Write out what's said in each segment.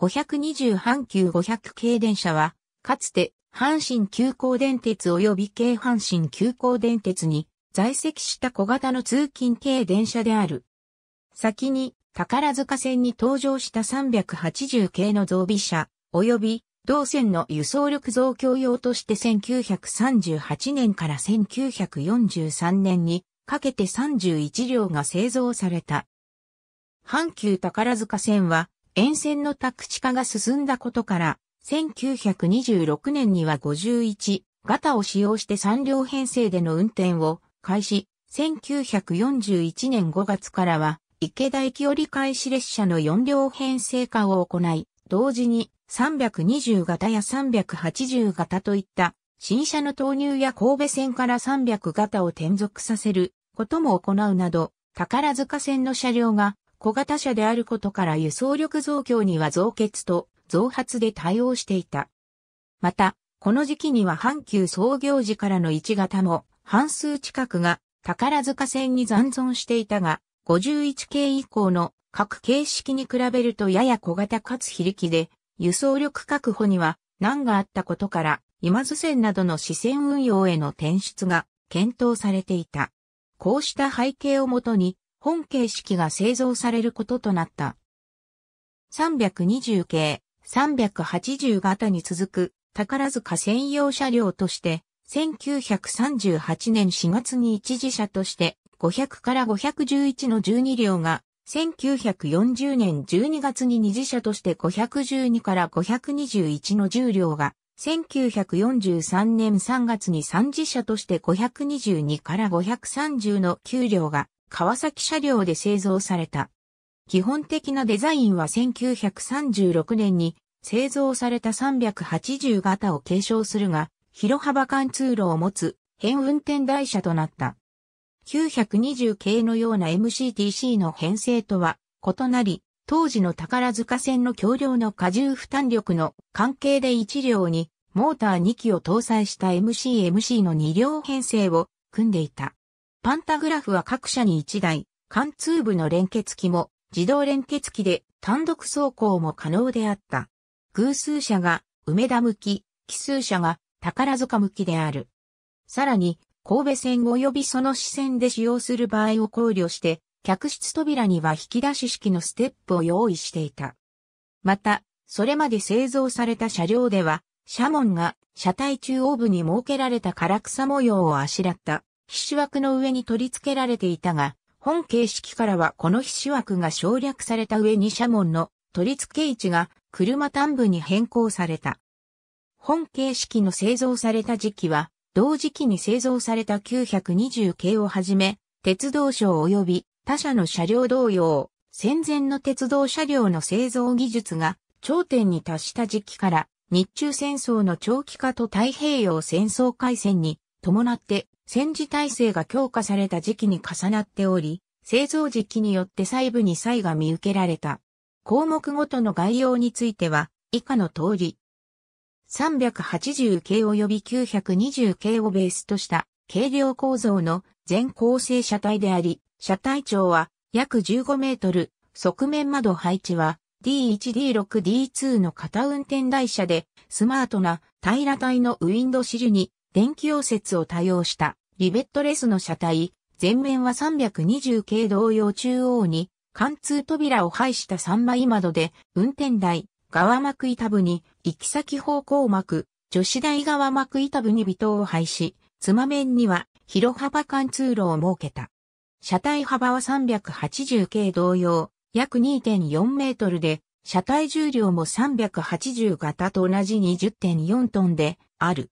520阪急500系電車は、かつて阪神急行電鉄及び京阪神急行電鉄に在籍した小型の通勤系電車である。先に宝塚線に登場した380系の増備車、及び同線の輸送力増強用として1938年から1943年にかけて31両が製造された。阪急宝塚線は沿線の宅地化が進んだことから、1926年には51型を使用して3両編成での運転を開始、1941年5月からは、池田駅折り返し列車の4両編成化を行い、同時に320型や380型といった新車の投入や神戸線から300型を転属させることも行うなど、宝塚線の車両が小型車であることから輸送力増強には増結と増発で対応していた。また、この時期には阪急創業時からの1型も半数近くが宝塚線に残存していたが、51系以降の各形式に比べるとやや小型かつ非力で、輸送力確保には難があったことから、今津線などの支線運用への転出が検討されていた。こうした背景をもとに、本形式が製造されることとなった。320系、380型に続く宝塚専用車両として、1938年4月に一時車として500から511の12両が、1940年12月に二次車として512から521の10両が、1943年3月に三次車として522から530の9両が川崎車両で製造された。基本的なデザインは1936年に製造された380型を継承するが、広幅貫通路を持つ変運転台車となった。920系のような MCTC の編成とは異なり、当時の宝塚線の橋梁の荷重負担力の関係で1両にモーター2機を搭載した MCMC の2両編成を組んでいた。パンタグラフは各社に1台、貫通部の連結機も自動連結機で単独走行も可能であった。偶数車が梅田向き、奇数車が宝塚向きである。さらに、神戸線及びその支線で使用する場合を考慮して、客室扉には引き出し式のステップを用意していた。また、それまで製造された車両では、車門が車体中央部に設けられた唐草模様をあしらった皮脂枠の上に取り付けられていたが、本形式からはこの皮脂枠が省略された上に車門の取り付け位置が車端部に変更された。本形式の製造された時期は、同時期に製造された920系をはじめ、鉄道省及び他社の車両同様、戦前の鉄道車両の製造技術が頂点に達した時期から、日中戦争の長期化と太平洋戦争開戦に伴って戦時体制が強化された時期に重なっており、製造時期によって細部に差異が見受けられた。項目ごとの概要については、以下の通り。380系及び920系をベースとした軽量構造の全構成車体であり、車体長は約15メートル、側面窓配置は D1D6D2 の片運転台車でスマートな平ら体のウィンドシルに電気溶接を多用したリベットレスの車体、前面は320系同様中央に貫通扉を配した3枚窓で運転台、側幕板部に行き先方向幕、女子台側幕板部に微灯を配し、妻面には広幅貫通路を設けた。車体幅は380系同様、約2.4メートルで、車体重量も380型と同じ20.4トンである。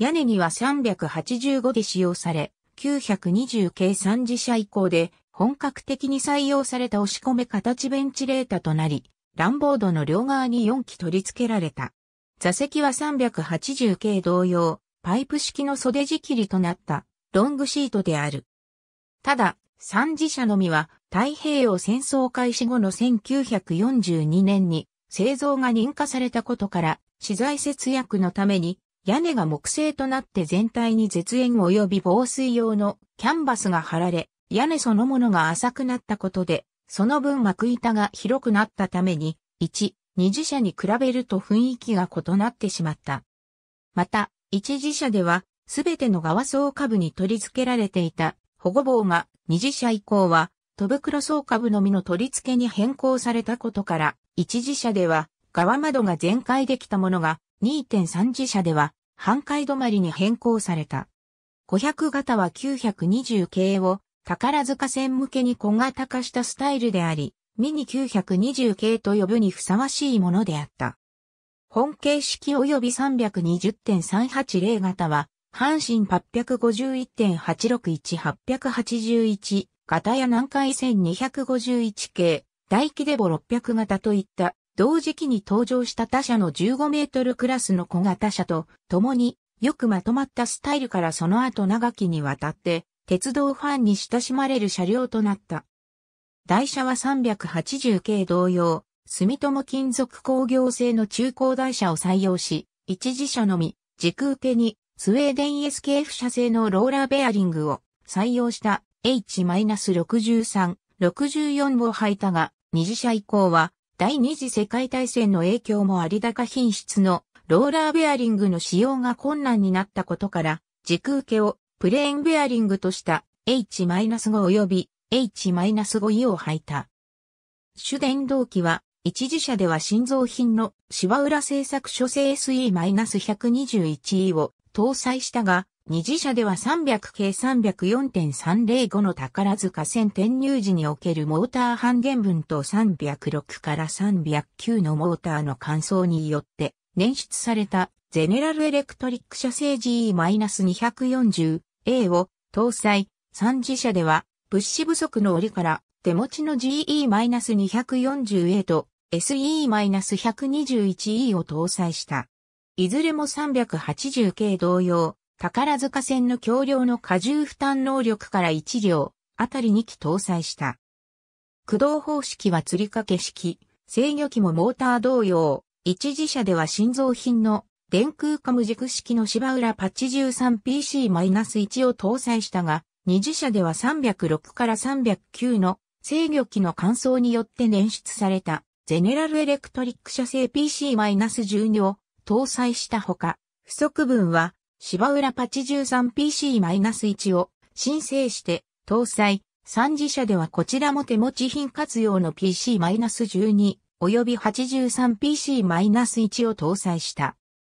屋根には385で使用され、920系三次車以降で本格的に採用された押し込め形ベンチレータとなり、ランボードの両側に4機取り付けられた。座席は380系同様、パイプ式の袖仕切りとなったロングシートである。ただ、三次車のみは太平洋戦争開始後の1942年に製造が認可されたことから資材節約のために屋根が木製となって全体に絶縁及び防水用のキャンバスが貼られ、屋根そのものが浅くなったことで、その分幕板が広くなったために、1、二次車に比べると雰囲気が異なってしまった。また、一次車では、すべての側層下部に取り付けられていた保護棒が二次車以降は、戸袋層下部のみの取り付けに変更されたことから、一次車では、側窓が全開できたものが、2.3次車では半回止まりに変更された。500型は920系を宝塚線向けに小型化したスタイルであり、ミニ920系と呼ぶにふさわしいものであった。本形式及び320.380型は、阪神851.861-881型や南海1251系、大規デボ600型といった同時期に登場した他社の15メートルクラスの小型車と共によくまとまったスタイルからその後長きにわたって鉄道ファンに親しまれる車両となった。台車は380系同様、住友金属工業製の中高台車を採用し、一時車のみ、軸受けにスウェーデン SKF 車製のローラーベアリングを採用した H-63、64を履いたが、二次車以降は第二次世界大戦の影響も有高品質のローラーベアリングの使用が困難になったことから、軸受けをプレーンベアリングとした H-5 及び H-5E を履いた。主電動機は、一時社では新造品の芝浦製作所製 SE-121E を搭載したが、二次社では300系304.305の宝塚線転入時におけるモーター半減分と306から309のモーターの乾燥によって捻出されたゼネラルエレクトリック社製 GE-240A を搭載。三次社では物資不足の折から手持ちの GE-240A と SE-121E を搭載した。いずれも380系同様。宝塚線の橋梁の荷重負担能力から1両、あたり2機搭載した。駆動方式は吊り掛け式、制御機もモーター同様、一時車では新造品の電空カム軸式の芝浦 83PC-1 を搭載したが、二次車では306から309の制御機の換装によって捻出されたゼネラルエレクトリック社製 PC-12 を搭載したほか、不足分は芝浦 83PC-1 を申請して搭載。三次社ではこちらも手持ち品活用の PC-12 及び 83PC-1 を搭載した。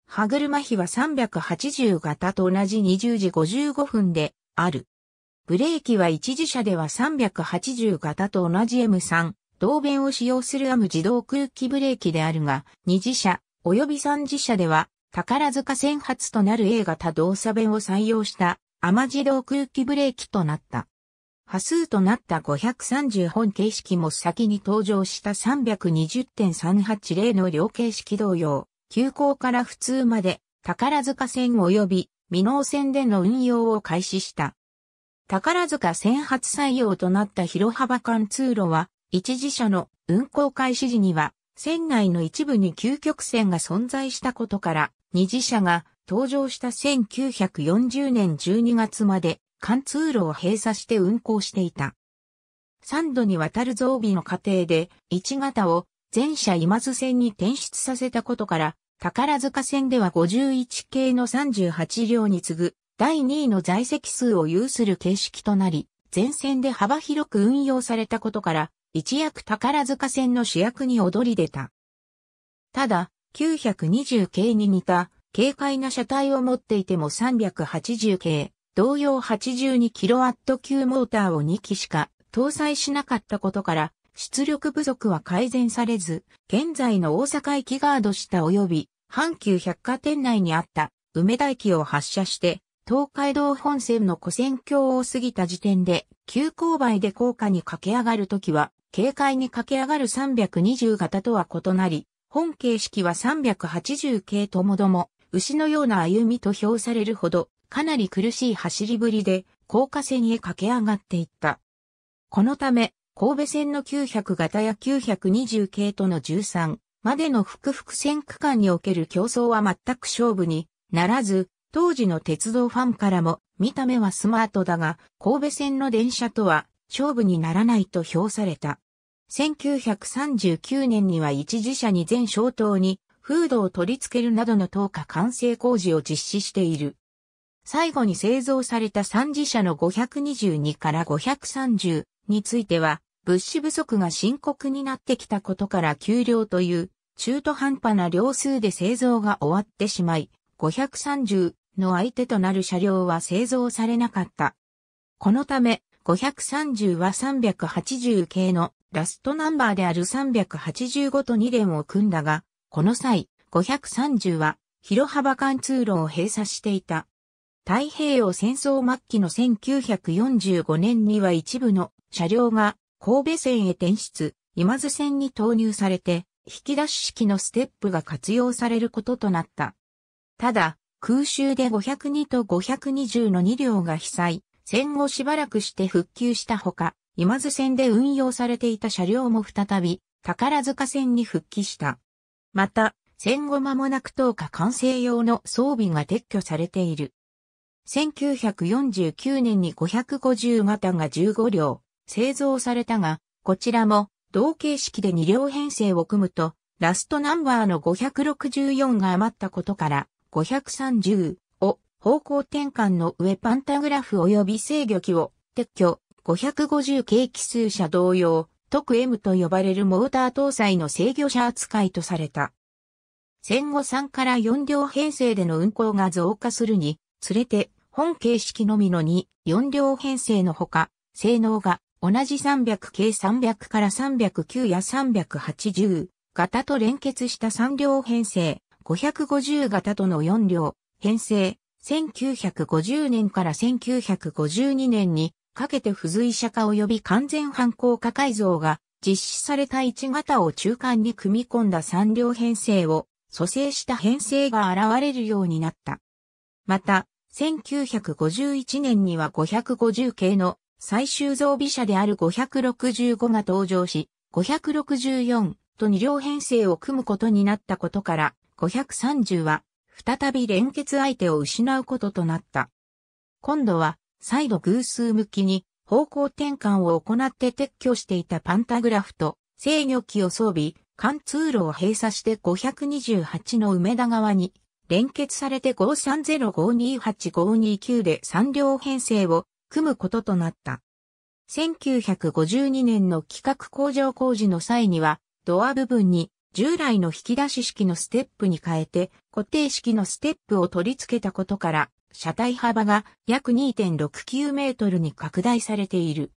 歯車比は380型と同じ20時55分である。ブレーキは一次車では380型と同じ M3、同弁を使用するアム自動空気ブレーキであるが、二次車及び三次車では宝塚戦発となる映画多動作弁を採用した甘自動空気ブレーキとなった。波数となった530本形式も先に登場した320.380の両形式同様、急行から普通まで宝塚線及び未納線での運用を開始した。宝塚線発採用となった広幅間通路は、一時車の運行開始時には、線内の一部に究極線が存在したことから、二次車が登場した1940年12月まで貫通路を閉鎖して運行していた。三度にわたる増備の過程で一型を全車今津線に転出させたことから、宝塚線では51系の38両に次ぐ第2位の在籍数を有する形式となり、全線で幅広く運用されたことから、一躍宝塚線の主役に躍り出た。ただ、920系に似た軽快な車体を持っていても380系、同様 82kW 級モーターを2機しか搭載しなかったことから、出力不足は改善されず、現在の大阪駅ガード下及び阪急百貨店内にあった梅田駅を発車して、東海道本線の跨線橋を過ぎた時点で、急勾配で高架に駆け上がるときは、軽快に駆け上がる320型とは異なり、本形式は380系ともども、牛のような歩みと評されるほど、かなり苦しい走りぶりで、高架線へ駆け上がっていった。このため、神戸線の900型や920系との13までの複々線区間における競争は全く勝負にならず、当時の鉄道ファンからも、見た目はスマートだが、神戸線の電車とは勝負にならないと評された。1939年には一時社に全消灯にフードを取り付けるなどの等価完成工事を実施している。最後に製造された三次社の522から530については、物資不足が深刻になってきたことから給料という中途半端な量数で製造が終わってしまい、530の相手となる車両は製造されなかった。このため、530は380系のラストナンバーである385と2連を組んだが、この際、530は広幅間通路を閉鎖していた。太平洋戦争末期の1945年には一部の車両が神戸線へ転出、今津線に投入されて、引き出し式のステップが活用されることとなった。ただ、空襲で502と520の2両が被災、戦後しばらくして復旧したほか、今津線で運用されていた車両も再び宝塚線に復帰した。また、戦後間もなく10日完成用の装備が撤去されている。1949年に550型が15両製造されたが、こちらも同形式で2両編成を組むと、ラストナンバーの564が余ったことから、530を方向転換の上パンタグラフ及び制御機を撤去、550系奇数車同様、特 M と呼ばれるモーター搭載の制御車扱いとされた。戦後3から4両編成での運行が増加するに、つれて本形式のみの2、4両編成のほか、性能が同じ300系300から309や380型と連結した3両編成、550型との4両編成、1950年から1952年にかけて付随者化及び完全犯行化改造が実施された1型を中間に組み込んだ3両編成を蘇生した編成が現れるようになった。また、1951年には550系の最終増備車である565が登場し、564と2両編成を組むことになったことから、530は再び連結相手を失うこととなった。今度は再度偶数向きに方向転換を行って撤去していたパンタグラフと制御機を装備、貫通路を閉鎖して528の梅田側に連結されて5 3 0 5 2 8 5 2 9で3両編成を組むこととなった。1952年の企画工場工事の際には、ドア部分に従来の引き出し式のステップに変えて固定式のステップを取り付けたことから、車体幅が約2.69メートルに拡大されている。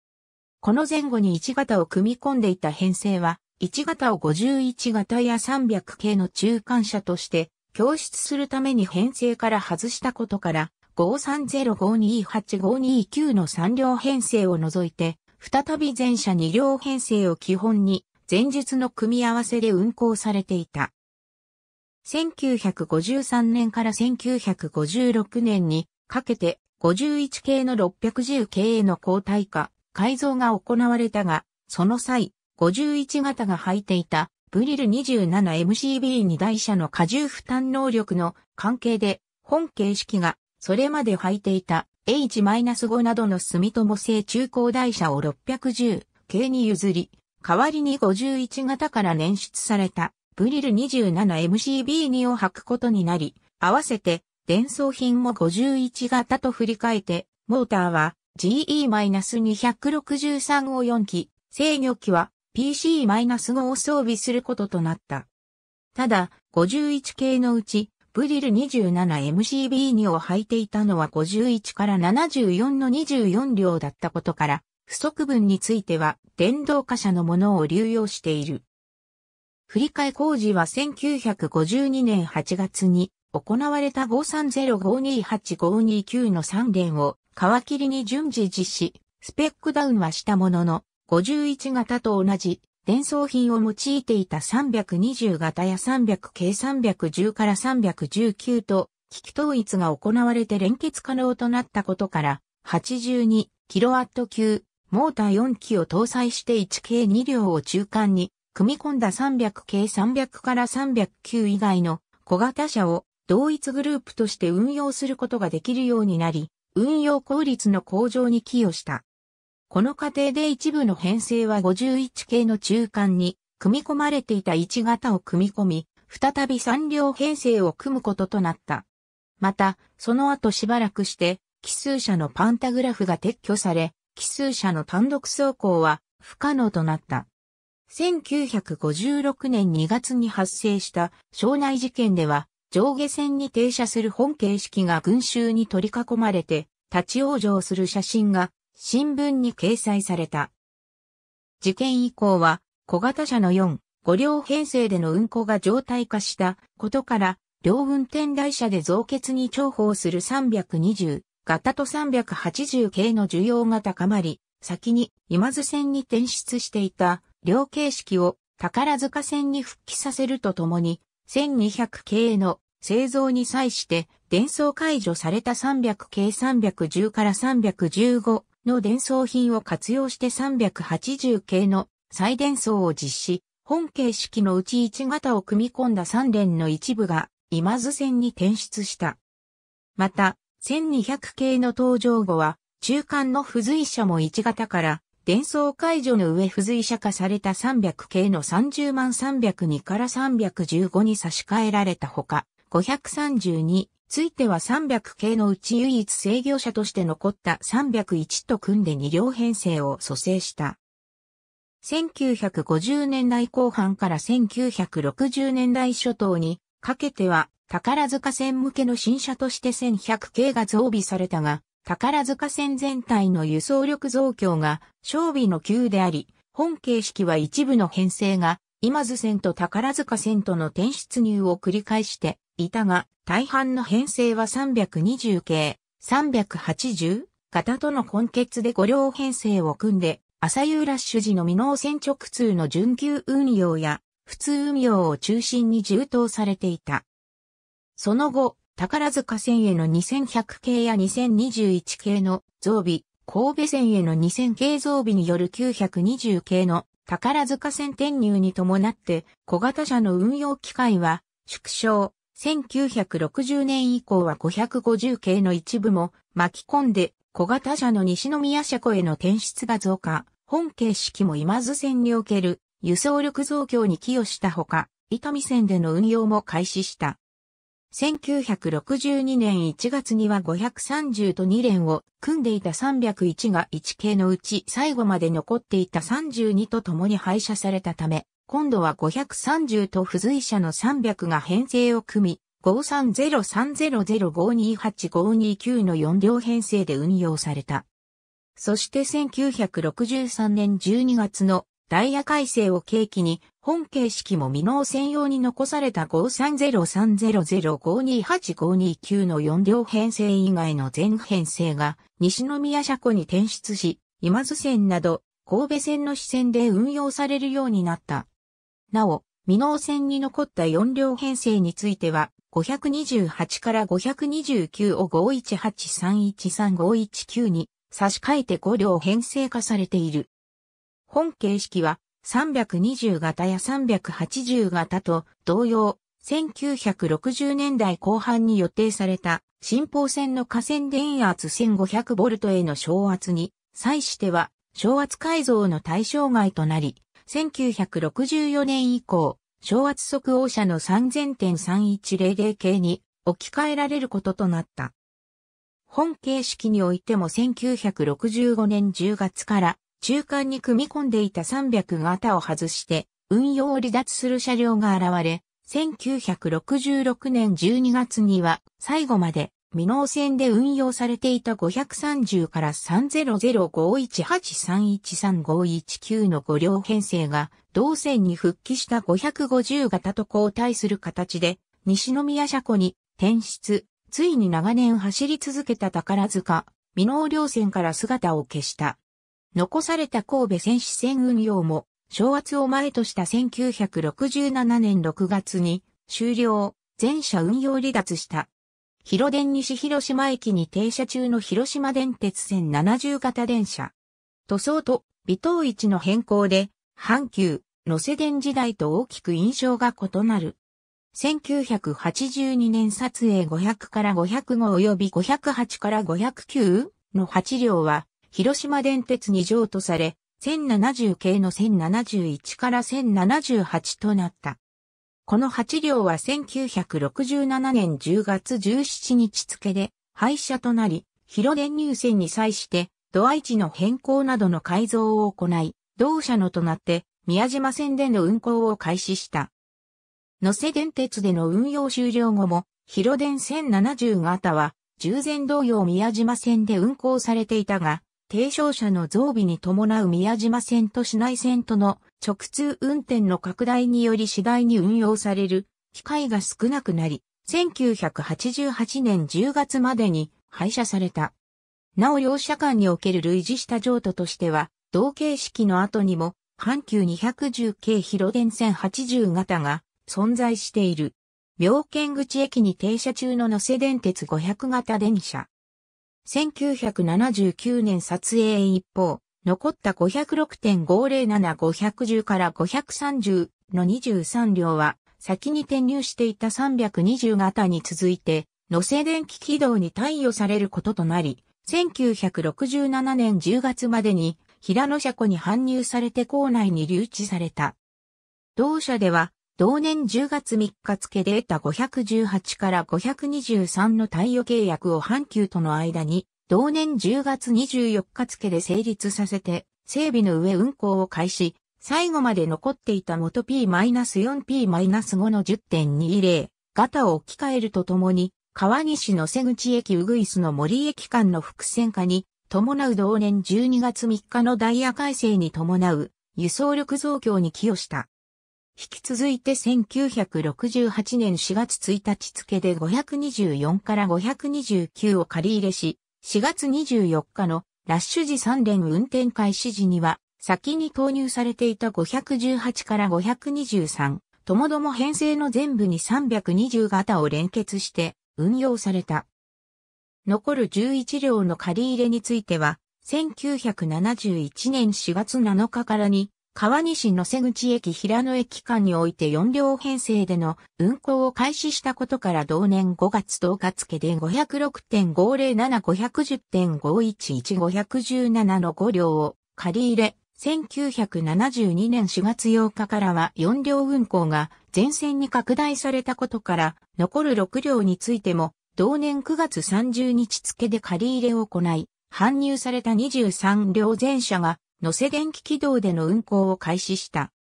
この前後に1型を組み込んでいた編成は、1型を51型や300系の中間車として、供出するために編成から外したことから、530528529の3両編成を除いて、再び全車2両編成を基本に、前述の組み合わせで運行されていた。1953年から1956年にかけて51系の610系への交代化、改造が行われたが、その際、51型が履いていたブリル 27MCB2 台車の荷重負担能力の関係で、本形式がそれまで履いていた H-5 などの住友製中高台車を610系に譲り、代わりに51型から捻出されたブリル 27MCB2 を履くことになり、合わせて伝送品も51型と振り替えて、モーターは GE-263 を4機、制御機は PC-5 を装備することとなった。ただ、51系のうち、ブリル 27MCB2 を履いていたのは51から74の24両だったことから、不足分については電動貨車のものを流用している。振り替え工事は1952年8月に行われた530528529の3連を皮切りに順次実施、スペックダウンはしたものの、51型と同じ伝送品を用いていた320型や300系310から319と、機器統一が行われて連結可能となったことから、82kW 級、モーター4機を搭載して1系2両を中間に組み込んだ300系300から309以外の小型車を同一グループとして運用することができるようになり、運用効率の向上に寄与した。この過程で一部の編成は51系の中間に組み込まれていた1型を組み込み、再び3両編成を組むこととなった。また、その後しばらくして、奇数車のパンタグラフが撤去され、奇数車の単独走行は不可能となった。1956年2月に発生した省内事件では、上下線に停車する本形式が群衆に取り囲まれて、立ち往生する写真が新聞に掲載された。事件以降は、小型車の4、5両編成での運行が常態化したことから、両運転台車で増結に重宝する320型と380系の需要が高まり、先に今津線に転出していた両形式を宝塚線に復帰させるとともに、1200系の製造に際して伝送解除された300系310から315の伝送品を活用して380系の再伝送を実施、本形式のうち1型を組み込んだ3連の一部が今津線に転出した。また、1200系の登場後は、中間の付随車も1型から伝送解除の上付随車化された300系の30万302から315に差し替えられたほか、532ついては300系のうち唯一制御車として残った301と組んで2両編成を蘇生した。1950年代後半から1960年代初頭にかけては宝塚線向けの新車として1100系が増備されたが、宝塚線全体の輸送力増強が、装備の急であり、本形式は一部の編成が、今津線と宝塚線との転出入を繰り返していたが、大半の編成は320系、380型との混血で5両編成を組んで、朝夕ラッシュ時の未納線直通の準急運用や、普通運用を中心に充当されていた。その後、宝塚線への2100系や2021系の増備、神戸線への2000系増備による920系の宝塚線転入に伴って小型車の運用機会は縮小。1960年以降は550系の一部も巻き込んで小型車の西宮車庫への転出が増加。本形式も今津線における輸送力増強に寄与したほか、伊丹線での運用も開始した。1962年1月には530と2連を組んでいた301が1系のうち最後まで残っていた32と共に廃車されたため、今度は530と付随車の300が編成を組み、5 3 0 3 0 0 5 2 8 5 2 9の4両編成で運用された。そして1963年12月のダイヤ改正を契機に本形式も未納専用に残された530300528529の4両編成以外の全編成が西宮車庫に転出し、今津線など神戸線の支線で運用されるようになった。なお、未納線に残った4両編成については、528から529を518313519519に差し替えて5両編成化されている。本形式は320型や380型と同様、1960年代後半に予定された新方線の河線電圧1 5 0 0トへの昇圧に際しては昇圧改造の対象外となり、1964年以降、昇圧速応車の3000.3100系に置き換えられることとなった。本形式においても1965年10月から中間に組み込んでいた300型を外して、運用を離脱する車両が現れ、1966年12月には最後まで未納線で運用されていた530から3 0 0 5 1 8 3 1 3 5 1 9の5両編成が同線に復帰した550型と交代する形で西宮車庫に転出、ついに長年走り続けた宝塚、未納両線から姿を消した。残された神戸戦士戦運用も、昭圧を前とした1967年6月に終了、全車運用離脱した。広電西広島駅に停車中の広島電鉄線70型電車。塗装と微糖位置の変更で、阪急、野瀬電時代と大きく印象が異なる。1982年撮影500から505及び508から509の8両は、広島電鉄に譲渡され、1070系の1071から1078となった。この8両は1967年10月17日付で廃車となり、広電入線に際して土合地の変更などの改造を行い、同社のとなって宮島線での運行を開始した。野瀬電鉄での運用終了後も、広電1070型は従前同様宮島線で運行されていたが、提唱者の増備に伴う宮島線と市内線との直通運転の拡大により次第に運用される機会が少なくなり、1988年10月までに廃車された。なお両社間における類似した譲渡としては、同形式の後にも、阪急210系広電線80型が存在している。妙見口駅に停車中の野瀬電鉄500型電車。1979年撮影一方、残った506.507510から530の23両は、先に転入していた320型に続いて、乗せ電気軌道に貸与されることとなり、1967年10月までに、平野車庫に搬入されて校内に留置された。同社では、同年10月3日付で得た518から523の貸与契約を阪急との間に、同年10月24日付で成立させて、整備の上運行を開始、最後まで残っていた元 P-4P-5 の10.20型を置き換えるとともに、川西の瀬口駅ウグイスの森駅間の伏線化に、伴う同年12月3日のダイヤ改正に伴う輸送力増強に寄与した。引き続いて1968年4月1日付で524から529を借り入れし、4月24日のラッシュ時3連運転開始時には、先に投入されていた518から523、ともども編成の全部に320型を連結して運用された。残る11両の借り入れについては、1971年4月7日からに川西の瀬口駅平野駅間において4両編成での運行を開始したことから同年5月10日付で506.507-510.511517の5両を借り入れ、1972年4月8日からは4両運行が全線に拡大されたことから残る6両についても同年9月30日付で借り入れを行い、搬入された23両全車が野せ電気軌道での運行を開始した。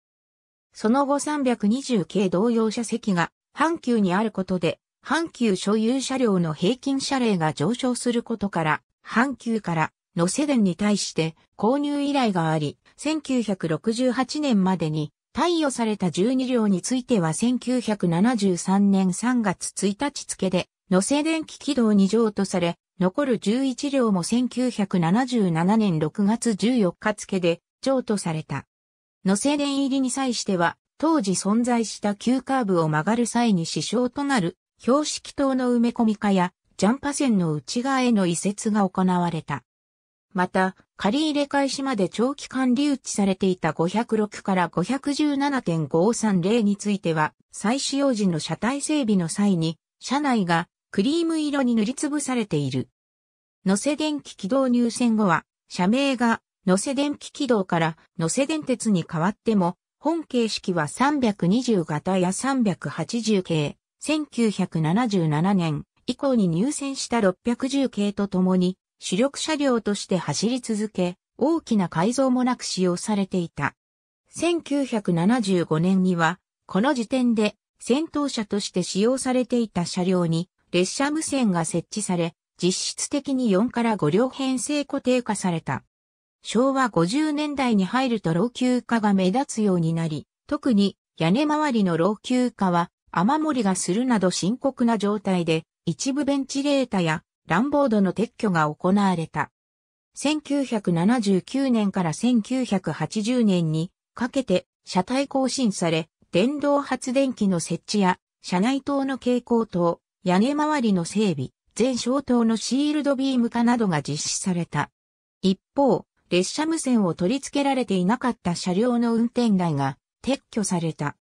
その後320系同様車席が阪急にあることで、阪急所有車両の平均車齢が上昇することから、阪急から野せ電に対して購入依頼があり、1968年までに貸与された12両については1973年3月1日付で、野せ電気軌道に譲渡され、残る11両も1977年6月14日付で譲渡された。野生電入りに際しては、当時存在した急カーブを曲がる際に支障となる標識灯の埋め込み化やジャンパ線の内側への移設が行われた。また、仮入れ開始まで長期間留置されていた506から517.530については、再使用時の車体整備の際に、車内がクリーム色に塗りつぶされている。乗せ電気軌道入線後は、社名が乗せ電気軌道から乗せ電鉄に変わっても、本形式は320型や380系、1977年以降に入線した610系とともに、主力車両として走り続け、大きな改造もなく使用されていた。1975年には、この時点で先頭車として使用されていた車両に列車無線が設置され、実質的に4から5両編成固定化された。昭和50年代に入ると老朽化が目立つようになり、特に屋根周りの老朽化は雨漏りがするなど深刻な状態で、一部ベンチレータや乱ボードの撤去が行われた。1979年から1980年にかけて車体更新され、電動発電機の設置や車内灯の蛍光灯、屋根周りの整備、全小灯のシールドビーム化などが実施された。一方、列車無線を取り付けられていなかった車両の運転台が撤去された。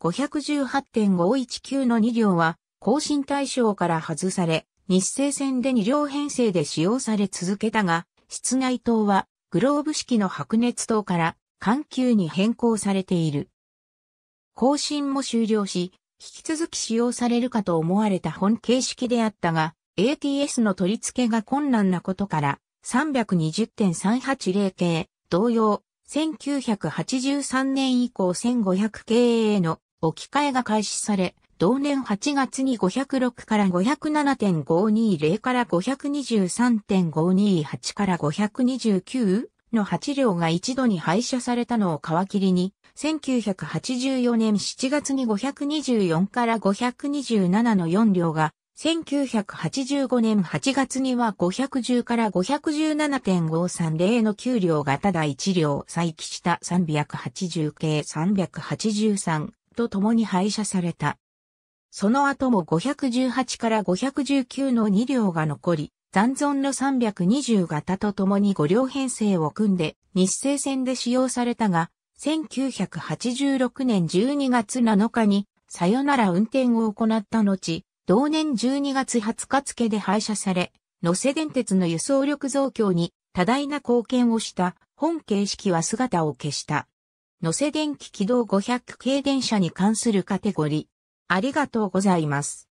518.519の2両は更新対象から外され、日清線で2両編成で使用され続けたが、室内灯はグローブ式の白熱灯から緩急に変更されている。更新も終了し、引き続き使用されるかと思われた本形式であったが、ATS の取り付けが困難なことから、320.380系、同様、1983年以降1500系への置き換えが開始され、同年8月に506から507.520から523.528から529の8両が一度に廃車されたのを皮切りに、1984年7月に524から527の4両が、1985年8月には510から517.530の9両がただ1両再起した380系383と共に廃車された。その後も518から519の2両が残り、残存の320型と共に5両編成を組んで日清戦で使用されたが、1986年12月7日に、さよなら運転を行った後、同年12月20日付で廃車され、野瀬電鉄の輸送力増強に多大な貢献をした本形式は姿を消した。野瀬電気軌道500系電車に関するカテゴリー。ありがとうございます。